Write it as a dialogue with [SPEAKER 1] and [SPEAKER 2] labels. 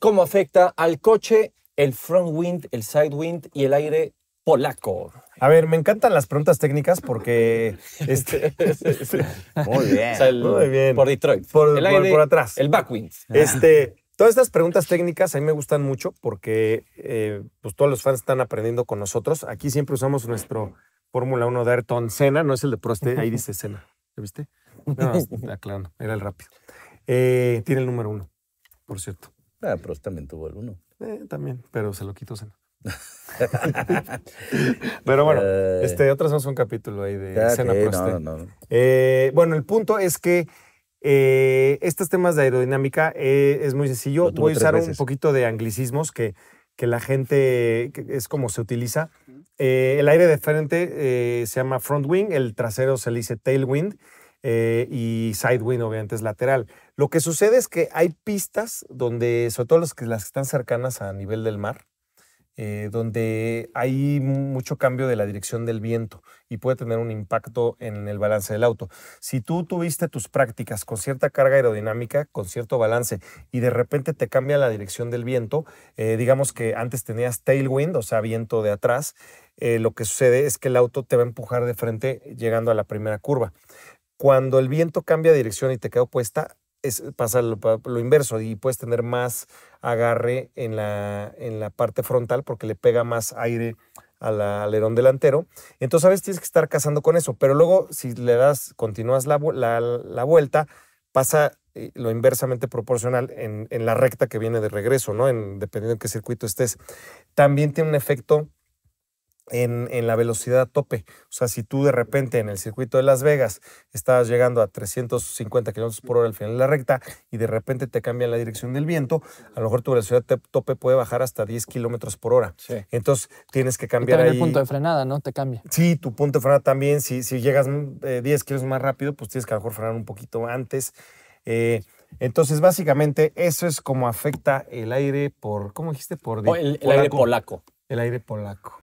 [SPEAKER 1] cómo afecta al coche el front wind, el side wind y el aire polaco. A ver, me encantan las preguntas técnicas porque... Este, muy bien, muy bien. Por Detroit. Por, atrás. El back Este, todas estas preguntas técnicas a mí me gustan mucho porque eh, pues todos los fans están aprendiendo con nosotros. Aquí siempre usamos nuestro Fórmula 1 de Ayrton Senna, no es el de Prost, ¿eh? ahí dice Senna. ¿Lo viste? No, aclarando, era el rápido. Eh, tiene el número uno, por cierto. Ah, Prost también tuvo alguno. Eh, también, pero se lo quitó Sena. pero bueno, eh. este, son un capítulo ahí de cena ah, este. eh, bueno, el punto es que estos temas de aerodinámica es muy sencillo. Voy a usar un poquito de anglicismos que, que la gente es como se utiliza. el aire de frente se llama front wing, el trasero se le dice tailwind eh, y Sidewind obviamente es lateral. Lo que sucede es que hay pistas donde, sobre todo las que, las están cercanas a nivel del mar, eh, donde hay mucho cambio de la dirección del viento y puede tener un impacto en el balance del auto. Si tú tuviste tus prácticas con cierta carga aerodinámica, con cierto balance, y de repente te cambia la dirección del viento, eh, digamos que antes tenías tailwind, o sea, viento de atrás, eh, lo que sucede es que el auto te va a empujar de frente llegando a la primera curva. Cuando el viento cambia de dirección y te queda opuesta, es, pasa lo, inverso y puedes tener más agarre en la, en la parte frontal porque le pega más aire al alerón delantero. Entonces a veces tienes que estar cazando con eso, pero luego si le das, continúas la, vuelta, pasa eh, lo inversamente proporcional en, la recta que viene de regreso, ¿no? En, dependiendo en qué circuito estés. También tiene un efecto en, la velocidad tope. O sea, si tú de repente en el circuito de Las Vegas estabas llegando a 350 kilómetros por hora al final de la recta y de repente te cambia la dirección del viento, a lo mejor tu velocidad tope puede bajar hasta 10 kilómetros por hora. Entonces tienes que cambiar el punto de frenada, ¿no? Te cambia. Sí, tu punto de frenada también. Si, si llegas 10 eh, kilómetros más rápido, pues tienes que a lo mejor frenar un poquito antes. Eh, entonces, básicamente, eso es como afecta el aire por, ¿cómo dijiste? Por oh, el aire polaco. El aire polaco.